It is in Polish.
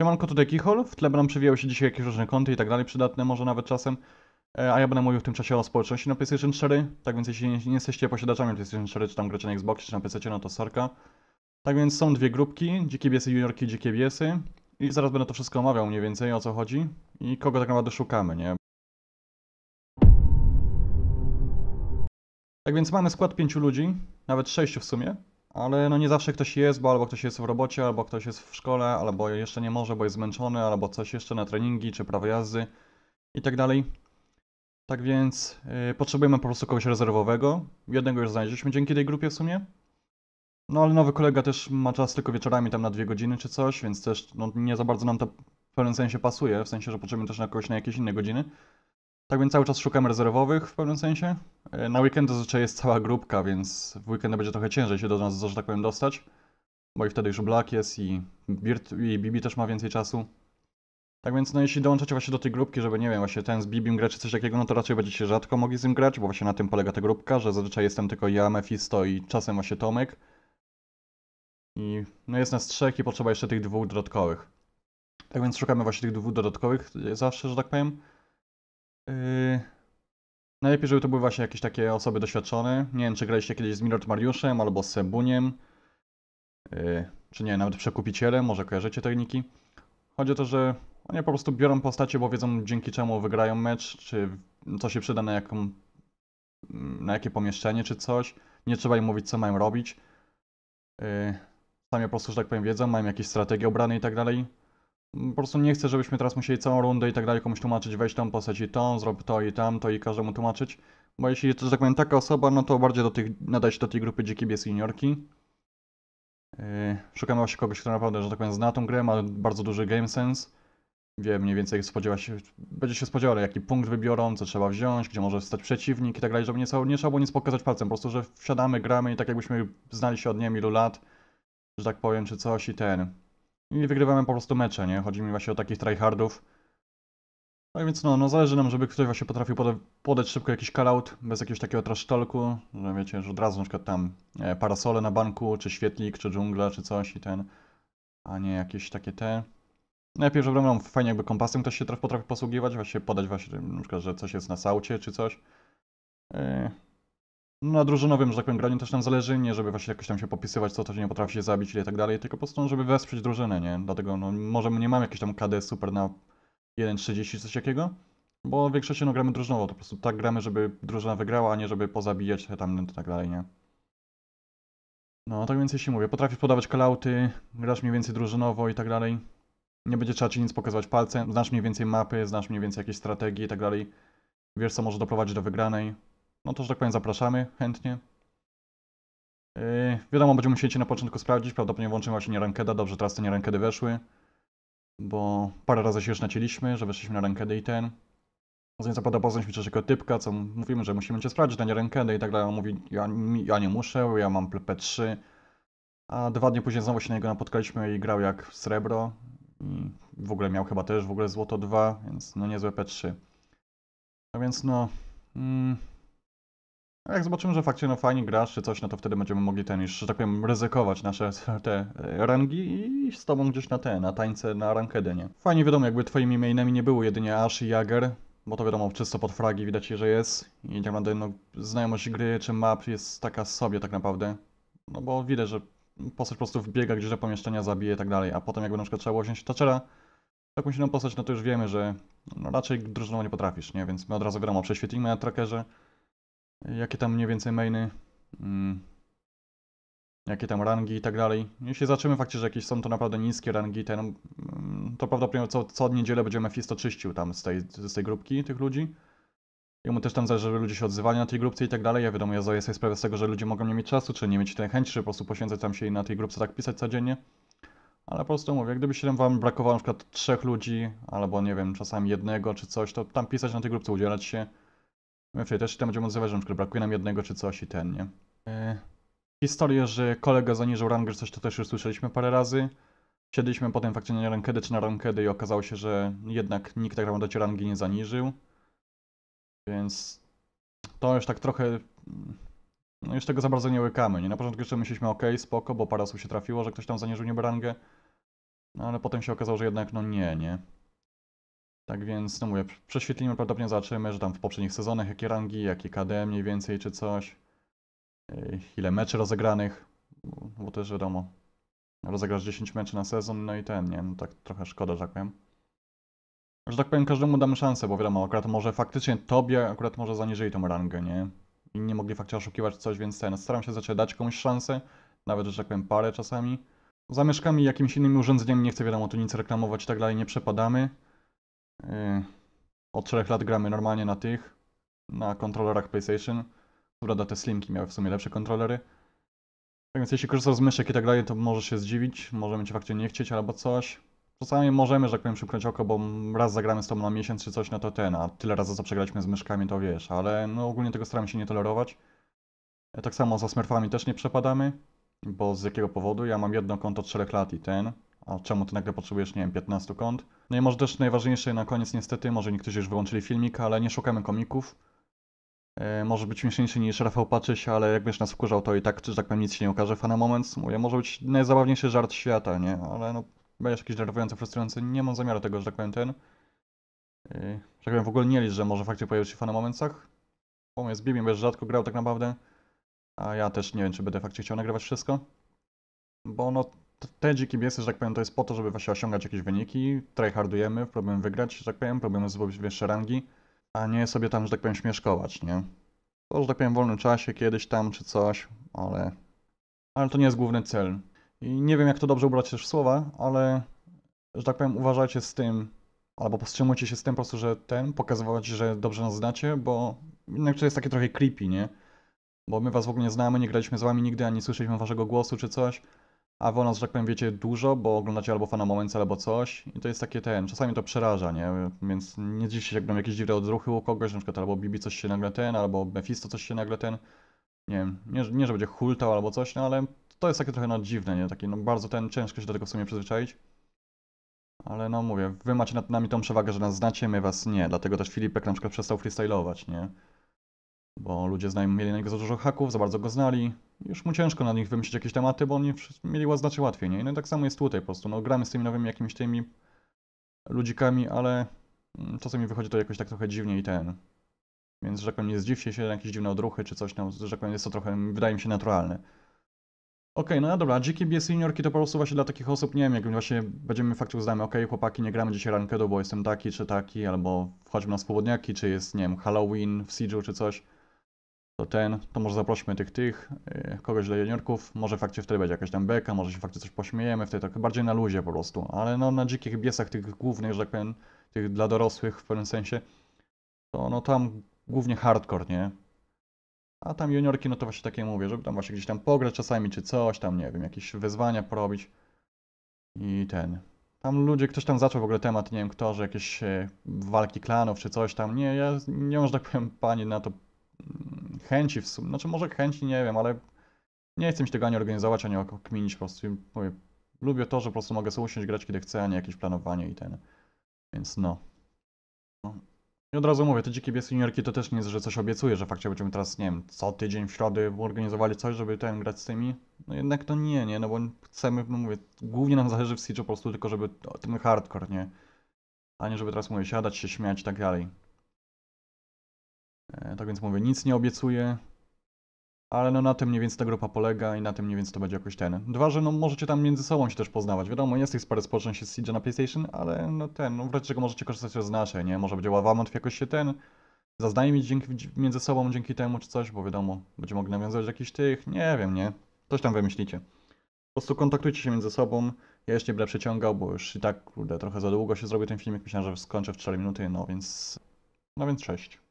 Siemanko, tutaj Kichol. W tle będą przewijały się dzisiaj jakieś różne konty i tak dalej, przydatne może nawet czasem. E, a ja będę mówił w tym czasie o społeczności na PlayStation 4. Tak więc jeśli nie, jesteście posiadaczami PlayStation 4, czy tam gracie na Xboxie, czy na PC, no to sorka. Tak więc są dwie grupki, dzikie biesy juniorki, dzikie biesy. I zaraz będę to wszystko omawiał mniej więcej, o co chodzi i kogo tak naprawdę szukamy, nie? Tak więc mamy skład pięciu ludzi, nawet sześciu w sumie ale no nie zawsze ktoś jest, bo albo ktoś jest w robocie, albo ktoś jest w szkole, albo jeszcze nie może, bo jest zmęczony, albo coś jeszcze na treningi czy prawo jazdy i tak dalej. Tak więc yy, potrzebujemy po prostu kogoś rezerwowego. Jednego już znaleźliśmy dzięki tej grupie w sumie. No ale nowy kolega też ma czas tylko wieczorami tam na dwie godziny czy coś, więc też no, nie za bardzo nam to w pewnym sensie pasuje, w sensie, że potrzebujemy też na kogoś na jakieś inne godziny. Tak więc cały czas szukam rezerwowych w pewnym sensie. E, na weekendy zazwyczaj jest cała grupka, więc w weekend będzie trochę ciężej się do nas, że tak powiem, dostać. Bo i wtedy już Black jest i, Birt, i Bibi też ma więcej czasu. Tak więc no jeśli dołączycie właśnie do tej grupki, żeby nie wiem, właśnie ten z Bibim grać czy coś takiego, no to raczej będziecie rzadko mogli z nim grać, bo właśnie na tym polega ta grupka, że zazwyczaj jestem tylko ja, Mephisto i czasem właśnie Tomek. I no jest nas trzech i potrzeba jeszcze tych dwóch dodatkowych. Tak więc szukamy właśnie tych dwóch dodatkowych e, zawsze, że tak powiem. Yy... Najlepiej, żeby to były właśnie jakieś takie osoby doświadczone. Nie wiem, czy graliście kiedyś z Milord Mariuszem albo z Sebuniem. Yy, czy nie, nawet Przekupicielem, może kojarzycie techniki. Chodzi o to, że oni po prostu biorą postacie, bo wiedzą dzięki czemu wygrają mecz, czy co się przyda na, jaką, mm, na jakie pomieszczenie, czy coś. Nie trzeba im mówić, co mają robić. Yy, sami po prostu, że tak powiem, wiedzą, mają jakieś strategie obrane i tak dalej. Mm, po prostu nie chcę, żebyśmy teraz musieli całą rundę i tak dalej komuś tłumaczyć, weź tą postać i tą, zrób to i tamto i każdemu tłumaczyć. Bo jeśli to że tak powiem, taka osoba, no to bardziej do tych, nadać do tej grupy dziki bies juniorki. Yy, szukamy właśnie kogoś, kto naprawdę, że tak powiem, zna tą grę, ma bardzo duży game sense. Wie mniej więcej, spodziewa się, będzie się spodziewał, jaki punkt wybiorą, co trzeba wziąć, gdzie może wstać przeciwnik i tak dalej, żeby nie, nie trzeba było nic pokazać palcem, po prostu, że wsiadamy, gramy i tak jakbyśmy znali się od nie ilu lat, że tak powiem, czy coś i ten i wygrywamy po prostu mecze, nie? Chodzi mi właśnie o takich tryhardów. Tak więc no, no zależy nam, żeby ktoś właśnie potrafił poda podać szybko jakiś callout, bez jakiegoś takiego trasztolku, że wiecie, że od razu na przykład tam e, parasole na banku, czy świetlik, czy dżungla, czy coś i ten, a nie jakieś takie te. Najpierw, żeby no, fajnie jakby kompasem ktoś się potrafił posługiwać, właśnie podać właśnie na przykład, że coś jest na saucie, czy coś. Yy na drużynowym, że tak powiem, graniu też nam zależy, nie żeby właśnie jakoś tam się popisywać, co to się nie potrafi się zabić i tak dalej, tylko po prostu, no, żeby wesprzeć drużynę, nie? Dlatego, no, może nie mam jakiejś tam KD super na 1.30 coś takiego, bo w większości no, gramy drużynowo, to po prostu tak gramy, żeby drużyna wygrała, a nie żeby pozabijać te tam i tak dalej, nie? No, tak więc jeśli mówię, potrafisz podawać kalauty, grasz mniej więcej drużynowo i tak dalej, nie będzie trzeba ci nic pokazywać palcem, znasz mniej więcej mapy, znasz mniej więcej jakieś strategie i tak dalej, wiesz co może doprowadzić do wygranej, no to, że tak powiem, zapraszamy chętnie. Yy, wiadomo, będziemy musieli na początku sprawdzić. Prawdopodobnie włączymy właśnie rankeda. Dobrze, teraz te rankedy weszły. Bo parę razy się już nacieliśmy, że weszliśmy na rankedy i ten. Zanim no zapada poznać mi tylko typka, co mówimy, że musimy cię sprawdzić, danie rankedy i tak dalej. On mówi, ja, ja nie muszę, ja mam P3. A dwa dni później znowu się na niego napotkaliśmy i grał jak srebro. I w ogóle miał chyba też w ogóle złoto 2, więc no niezłe P3. A no więc no... Mm, a jak zobaczymy, że faktycznie no, fajnie grasz czy coś, no to wtedy będziemy mogli ten już, że tak powiem, ryzykować nasze te e, rangi i z tobą gdzieś na te, na tańce, na rankedy, nie? Fajnie wiadomo, jakby twoimi mainami nie były jedynie Ash i Jagger, bo to wiadomo, czysto pod fragi widać, że jest. I tak naprawdę no, znajomość gry czy map jest taka sobie tak naprawdę. No bo widać, że postać po prostu wbiega gdzieś do pomieszczenia, zabije i tak dalej, a potem jakby na przykład trzeba było wziąć taczera, taką silną postać, no to już wiemy, że no, raczej drużyną nie potrafisz, nie? Więc my od razu wiadomo, prześwietlimy na trackerze, jakie tam mniej więcej mainy, mm. jakie tam rangi i tak dalej. Jeśli zobaczymy fakcie, że jakieś są to naprawdę niskie rangi, ten, mm, to prawdopodobnie co, co niedzielę będzie Mephisto czyścił tam z tej, z tej grupki tych ludzi. Jemu też tam zależy, żeby ludzie się odzywali na tej grupce i tak dalej. Ja wiadomo, ja zdaję sobie sprawę z tego, że ludzie mogą nie mieć czasu, czy nie mieć tej chęci, żeby po prostu poświęcać tam się i na tej grupce tak pisać codziennie. Ale po prostu mówię, gdyby się wam brakowało na przykład trzech ludzi, albo nie wiem, czasami jednego czy coś, to tam pisać na tej grupce, udzielać się. Raczej no też się tam będziemy odzywać, że na przykład brakuje nam jednego czy coś i ten, nie? Yy. E, Historię, że kolega zaniżył rangę, coś to też już słyszeliśmy parę razy. Siedliśmy potem faktycznie na rankedy czy na rankedy i okazało się, że jednak nikt tak naprawdę rangi nie zaniżył. Więc to już tak trochę... No już tego za bardzo nie łykamy, nie? Na początku jeszcze myśleliśmy, ok, spoko, bo parę osób się trafiło, że ktoś tam zaniżył niebo rangę. No ale potem się okazało, że jednak no nie, nie? Tak więc, no mówię, prześwietlimy prawdopodobnie, zobaczymy, że tam w poprzednich sezonach jakie rangi, jakie KD mniej więcej czy coś, ile meczy rozegranych, bo też wiadomo, rozegrasz 10 meczy na sezon, no i ten, nie, no tak trochę szkoda, że tak powiem. Że tak powiem, każdemu damy szansę, bo wiadomo, akurat może faktycznie tobie akurat może zaniżyli tą rangę, nie? I nie mogli faktycznie oszukiwać coś, więc ten, staram się zacząć dać komuś szansę, nawet, że tak powiem, parę czasami. Zamieszkami jakimś innym urządzeniem nie chcę, wiadomo, tu nic reklamować i tak dalej, nie przepadamy. Y, od 4 lat gramy normalnie na tych, na kontrolerach PlayStation. Prawda, te slimki miały w sumie lepsze kontrolery. Tak więc jeśli korzystasz z myszek i tak dalej, to może się zdziwić, możemy cię faktycznie nie chcieć albo coś. Czasami możemy, że tak powiem, przymknąć oko, bo raz zagramy z tobą na miesiąc czy coś, no to ten, a tyle razy co przegraliśmy z myszkami, to wiesz, ale no ogólnie tego staramy się nie tolerować. E, tak samo za smurfami też nie przepadamy, bo z jakiego powodu? Ja mam jedno konto 3 lat i ten, a czemu ty nagle potrzebujesz, nie wiem, 15 kont. No i może też najważniejsze na koniec niestety, może niektórzy już wyłączyli filmik, ale nie szukamy komików. E, może być śmieszniejszy niż Rafał Paczyś, ale jak nas wkurzał, to i tak, czy tak powiem, nic się nie okaże, Fana Moments, mówię, może być najzabawniejszy żart świata, nie? Ale no, będziesz jakiś denerwujący, frustrujący, nie mam zamiaru tego, że tak powiem, ten. Yy, że tak powiem, w ogóle nie licz, że może faktycznie pojawił się Fana Momentsach. Bo z Bibim, będziesz rzadko grał tak naprawdę. A ja też nie wiem, czy będę faktycznie chciał nagrywać wszystko. Bo no, te dzikie biesy, że tak powiem, to jest po to, żeby właśnie osiągać jakieś wyniki, tryhardujemy, problem wygrać, że tak powiem, próbujemy zdobyć wyższe rangi, a nie sobie tam, że tak powiem, śmieszkować, nie? To, że tak powiem, w wolnym czasie, kiedyś tam czy coś, ale... Ale to nie jest główny cel. I nie wiem, jak to dobrze ubrać też w słowa, ale, że tak powiem, uważajcie z tym, albo powstrzymujcie się z tym po prostu, że ten, pokazywać, że dobrze nas znacie, bo jednak to jest takie trochę creepy, nie? Bo my was w ogóle nie znamy, nie graliśmy z wami nigdy, ani słyszeliśmy waszego głosu czy coś, a wy o nas, że tak powiem, wiecie dużo, bo oglądacie albo Fana Moments, albo coś i to jest takie ten, czasami to przeraża, nie? Więc nie dziwcie się, jak będą jakieś dziwne odruchy u kogoś, na przykład albo Bibi coś się nagle ten, albo Mephisto coś się nagle ten, nie wiem, nie, nie że będzie hultał albo coś, no ale to jest takie trochę no dziwne, nie? taki, no bardzo ten, ciężko się do tego w sumie przyzwyczaić. Ale no mówię, wy macie nad nami tą przewagę, że nas znacie, my was nie, dlatego też Filipek na przykład przestał freestylować, nie? bo ludzie nami mieli na niego za dużo haków, za bardzo go znali. Już mu ciężko na nich wymyślić jakieś tematy, bo oni mieli znacznie łatwiej, nie? No i tak samo jest tutaj po prostu. No gramy z tymi nowymi jakimiś tymi ludzikami, ale mm, czasami wychodzi to jakoś tak trochę dziwnie i ten. Więc, że tak nie zdziwcie się na jakieś dziwne odruchy czy coś, no, że tak jest to trochę, wydaje mi się, naturalne. Okej, okay, no dobra, dziki bies seniorki to po prostu właśnie dla takich osób, nie wiem, jak właśnie będziemy faktycznie uznamy, okej, okay, chłopaki, nie gramy dzisiaj rankedu, bo jestem taki czy taki, albo wchodźmy na spowodniaki, czy jest, nie wiem, Halloween w Siege'u czy coś to ten, to może zaprośmy tych, tych, y, kogoś dla juniorków, może faktycznie wtedy będzie jakaś tam beka, może się faktycznie coś pośmiejemy, wtedy tak bardziej na luzie po prostu, ale no na dzikich biesach tych głównych, że tak powiem, tych dla dorosłych w pewnym sensie, to no tam głównie hardcore, nie? A tam juniorki, no to właśnie takie mówię, żeby tam właśnie gdzieś tam pograć czasami, czy coś tam, nie wiem, jakieś wyzwania porobić i ten. Tam ludzie, ktoś tam zaczął w ogóle temat, nie wiem kto, że jakieś e, walki klanów czy coś tam. Nie, ja nie mam, że tak powiem, pani na to mm, chęci w sumie, znaczy może chęci, nie wiem, ale nie chcę się tego ani organizować, ani okminić po prostu. Mówię, lubię to, że po prostu mogę sobie usiąść grać kiedy chcę, a nie jakieś planowanie i ten. Więc no. no. I od razu mówię, te dzikie bieskie juniorki to też nie jest, że coś obiecuję, że faktycznie będziemy teraz, nie wiem, co tydzień w środę organizowali coś, żeby ten grać z tymi. No jednak to nie, nie, no bo chcemy, no mówię, głównie nam zależy w Siege po prostu tylko, żeby ten hardcore, nie? A nie żeby teraz, mówię, siadać się, śmiać i tak dalej. E, tak więc mówię, nic nie obiecuję, ale no na tym mniej więcej ta grupa polega i na tym mniej więcej to będzie jakoś ten. Dwa, że no możecie tam między sobą się też poznawać. Wiadomo, jest tych parę społeczności się z Siege na PlayStation, ale no ten, no w razie czego możecie korzystać z naszej, nie? Może będzie ławamot jakoś się ten zaznajomić dzięki, między sobą dzięki temu czy coś, bo wiadomo, będzie mogli nawiązać jakiś tych, nie wiem, nie? Coś tam wymyślicie. Po prostu kontaktujcie się między sobą. Ja jeszcze nie będę przeciągał, bo już i tak, kurde, trochę za długo się zrobił ten filmik. Myślałem, że skończę w 4 minuty, no więc... No więc cześć.